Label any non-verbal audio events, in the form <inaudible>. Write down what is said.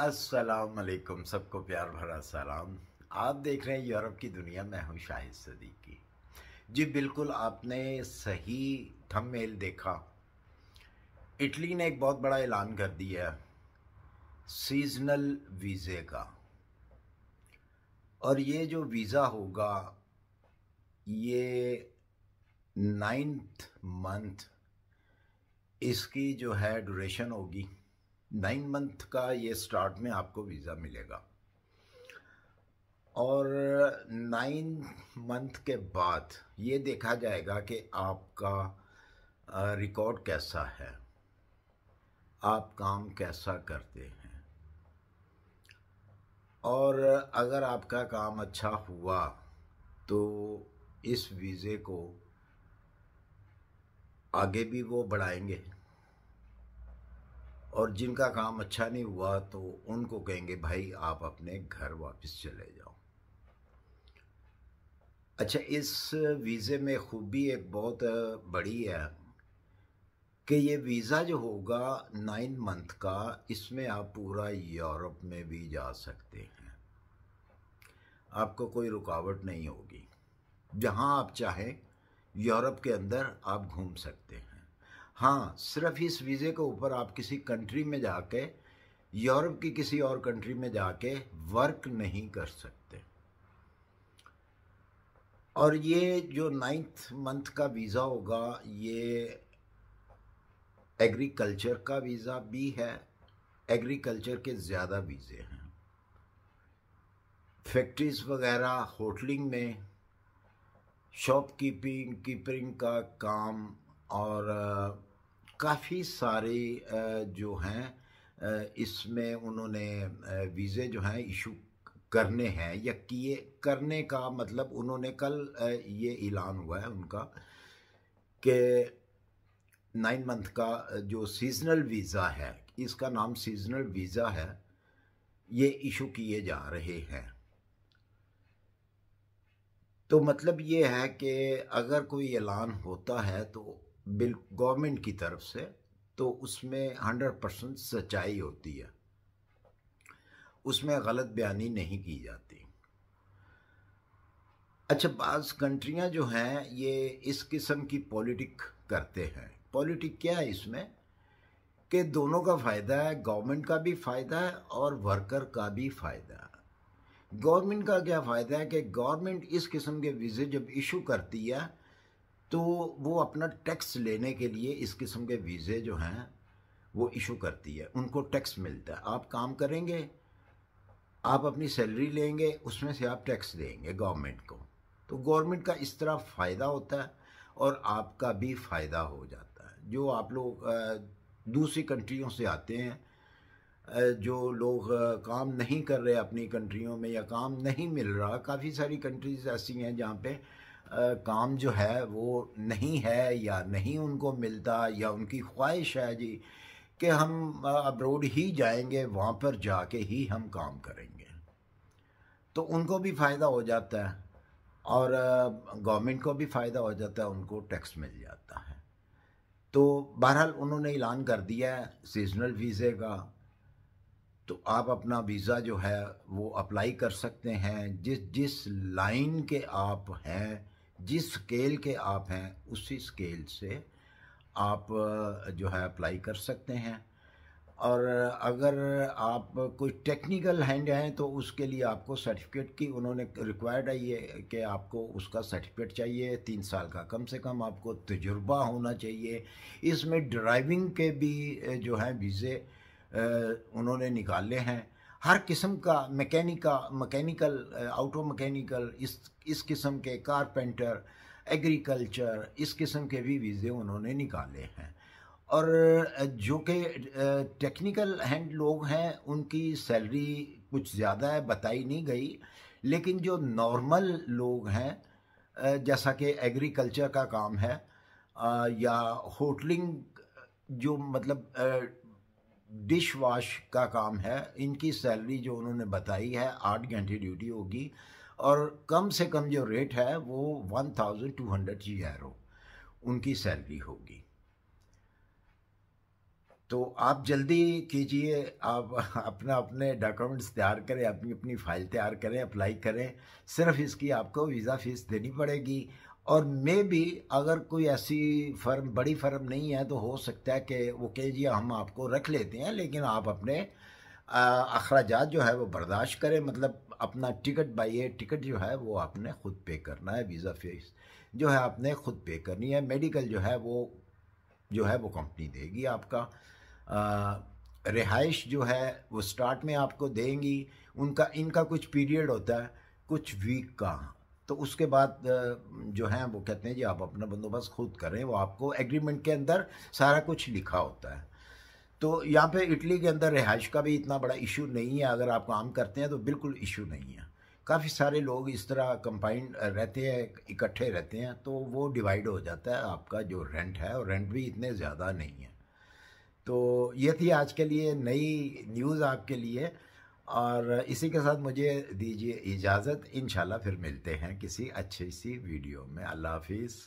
असलकुम सबको प्यार भरा सलाम आप देख रहे हैं यूरोप की दुनिया मैं हूँ शाहिद सदीकी जी बिल्कुल आपने सही थंबनेल देखा इटली ने एक बहुत बड़ा ऐलान कर दिया सीजनल वीज़े का और ये जो वीज़ा होगा ये नाइन्थ मंथ इसकी जो है ड्यूरेशन होगी नाइन मंथ का ये स्टार्ट में आपको वीज़ा मिलेगा और नाइन मंथ के बाद ये देखा जाएगा कि आपका रिकॉर्ड कैसा है आप काम कैसा करते हैं और अगर आपका काम अच्छा हुआ तो इस वीज़े को आगे भी वो बढ़ाएंगे और जिनका काम अच्छा नहीं हुआ तो उनको कहेंगे भाई आप अपने घर वापस चले जाओ अच्छा इस वीज़े में खूबी एक बहुत बड़ी है कि ये वीज़ा जो होगा नाइन मंथ का इसमें आप पूरा यूरोप में भी जा सकते हैं आपको कोई रुकावट नहीं होगी जहां आप चाहें यूरोप के अंदर आप घूम सकते हैं हाँ सिर्फ इस वीज़े के ऊपर आप किसी कंट्री में जाके यूरोप की किसी और कंट्री में जाके वर्क नहीं कर सकते और ये जो नाइन्थ मंथ का वीज़ा होगा ये एग्रीकल्चर का वीज़ा भी है एग्रीकल्चर के ज़्यादा वीज़े हैं फैक्ट्रीज़ वगैरह होटलिंग में शॉप कीपिंग कीपरिंग का काम और काफ़ी सारे जो हैं इसमें उन्होंने वीज़े जो हैं इशू करने हैं या किए करने का मतलब उन्होंने कल ये ऐलान हुआ है उनका कि नाइन मंथ का जो सीजनल वीज़ा है इसका नाम सीजनल वीज़ा है ये इशू किए जा रहे हैं तो मतलब ये है कि अगर कोई ऐलान होता है तो बिल गवर्नमेंट की तरफ से तो उसमें हंड्रेड परसेंट सच्चाई होती है उसमें गलत बयानी नहीं की जाती अच्छा बाज़ कंट्रियां जो हैं ये इस किस्म की पॉलिटिक करते हैं पॉलिटिक क्या है इसमें कि दोनों का फ़ायदा है गवर्नमेंट का भी फ़ायदा है और वर्कर का भी फ़ायदा है गवर्नमेंट का क्या फ़ायदा है कि गवर्नमेंट इस किस्म के वीज़े जब इशू करती है तो वो अपना टैक्स लेने के लिए इस किस्म के वीज़े जो हैं वो इशू करती है उनको टैक्स मिलता है आप काम करेंगे आप अपनी सैलरी लेंगे उसमें से आप टैक्स देंगे गवर्नमेंट को तो गवर्नमेंट का इस तरह फ़ायदा होता है और आपका भी फ़ायदा हो जाता है जो आप लोग दूसरी कंट्रियों से आते हैं जो लोग काम नहीं कर रहे अपनी कंट्रियों में या काम नहीं मिल रहा काफ़ी सारी कंट्रीज़ ऐसी हैं जहाँ पे काम जो है वो नहीं है या नहीं उनको मिलता या उनकी ख्वाहिश है जी कि हम अब्रोड ही जाएंगे वहाँ पर जाके ही हम काम करेंगे तो उनको भी फ़ायदा हो जाता है और गवर्नमेंट को भी फ़ायदा हो जाता है उनको टैक्स मिल जाता है तो बहरहाल उन्होंने ऐलान कर दिया है सीजनल वीज़े का तो आप अपना वीज़ा जो है वो अप्लाई कर सकते हैं जिस जिस लाइन के आप हैं जिस स्केल के आप हैं उसी स्केल से आप जो है अप्लाई कर सकते हैं और अगर आप कोई टेक्निकल हैंड हैं तो उसके लिए आपको सर्टिफिकेट की उन्होंने रिक्वायर्ड है ये कि आपको उसका सर्टिफिकेट चाहिए तीन साल का कम से कम आपको तजुर्बा होना चाहिए इसमें ड्राइविंग के भी जो हैं वीज़े उन्होंने निकाले हैं हर किस्म का मैकेनिका मैकेनिकल आउटो मैकेनिकल इस इस किस्म के कारपेंटर एग्रीकल्चर इस किस्म के भी वीज़े उन्होंने निकाले हैं और जो कि टेक्निकल हैंड लोग हैं उनकी सैलरी कुछ ज़्यादा है बताई नहीं गई लेकिन जो नॉर्मल लोग हैं जैसा कि एग्रीकल्चर का काम है या होटलिंग जो मतलब डिश वाश का काम है इनकी सैलरी जो उन्होंने बताई है आठ घंटे ड्यूटी होगी और कम से कम जो रेट है वो वन थाउजेंड टू हंड्रेड जी एरो उनकी सैलरी होगी तो आप जल्दी कीजिए आप <laughs> अपना अपने डॉक्यूमेंट्स तैयार करें अपनी अपनी फ़ाइल तैयार करें अप्लाई करें सिर्फ इसकी आपको वीज़ा फ़ीस देनी पड़ेगी और मे भी अगर कोई ऐसी फर्म बड़ी फर्म नहीं है तो हो सकता है कि वो कहें जी हम आपको रख लेते हैं लेकिन आप अपने अखराज जो है वो बर्दाश्त करें मतलब अपना टिकट बाई एयर टिकट जो है वो आपने ख़ुद पे करना है वीज़ा फीस जो है आपने ख़ुद पे करनी है मेडिकल जो है वो जो है वो कंपनी देगी आपका रिहाइश जो है वो स्टार्ट में आपको देंगी उनका इनका कुछ पीरियड होता है कुछ वीक का तो उसके बाद जो है वो कहते हैं जी आप अपना बंदोबस्त खुद करें वो आपको एग्रीमेंट के अंदर सारा कुछ लिखा होता है तो यहाँ पे इटली के अंदर रिहाइश का भी इतना बड़ा इशू नहीं है अगर आप काम करते हैं तो बिल्कुल इशू नहीं है काफ़ी सारे लोग इस तरह कंपाइंड रहते हैं इकट्ठे रहते हैं तो वो डिवाइड हो जाता है आपका जो रेंट है और रेंट भी इतने ज़्यादा नहीं है तो ये थी आज के लिए नई न्यूज़ आपके लिए और इसी के साथ मुझे दीजिए इजाज़त इन फिर मिलते हैं किसी अच्छी सी वीडियो में अल्लाह हाफिज़